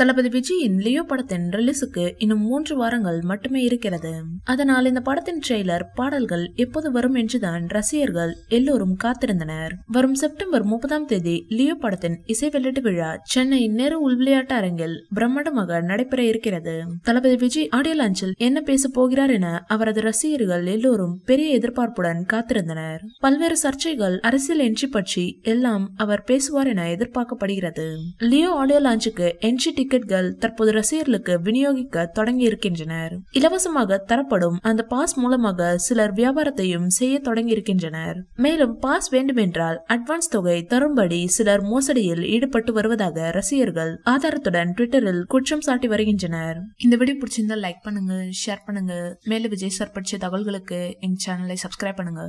தளபதி விஜயின் லியோ படத்தின் ரிலீஸுக்கு இன்னும் மூன்று வாரங்கள் மட்டுமே இருக்கிறது அதனால் இந்த படத்தின் ட்ரெய்லர் பாடல்கள் எப்போது வரும் என்றுதான் ரசிகர்கள் எல்லோரும் காத்திருந்தனர் வரும் செப்டம்பர் முப்பதாம் தேதி லியோ படத்தின் இசை வெளியீட்டு விழா சென்னை நேரு விளையாட்டு அரங்கில் பிரம்மாண்டமாக நடைபெற இருக்கிறது தளபதி விஜய் ஆடியோ லான்ச்சில் என்ன பேச போகிறார் என அவரது ரசிகர்கள் எல்லோரும் பெரிய எதிர்பார்ப்புடன் காத்திருந்தனர் பல்வேறு சர்ச்சைகள் அரசியல் என்ட்ரி பற்றி எல்லாம் அவர் பேசுவார் என எதிர்பார்க்கப்படுகிறது லியோ ஆடியோ லான்ச்சுக்கு என்ட்ரி டிக்கெட்கள் தற்போது ரசிகர்களுக்கு விநியோகிக்க தொடங்கி இருக்கின்றனர் இலவசமாக தரப்படும் அந்த பாஸ் மூலமாக சிலர் வியாபாரத்தையும் செய்ய தொடங்கி இருக்கின்றனர் மேலும் பாஸ் வேண்டுமென்றால் அட்வான்ஸ் தொகை தரும்படி சிலர் மோசடியில் ஈடுபட்டு வருவதாக ரசிகர்கள் ஆதாரத்துடன் ட்விட்டரில் குற்றம் சாட்டி வருகின்றனர் இந்த வீடியோ பிடிச்சிருந்தா லைக் பண்ணுங்க ஷேர் பண்ணுங்க மேலும் விஜய் சார் பற்றிய தகவல்களுக்கு எங்க சேனலை சப்ஸ்கிரைப் பண்ணுங்க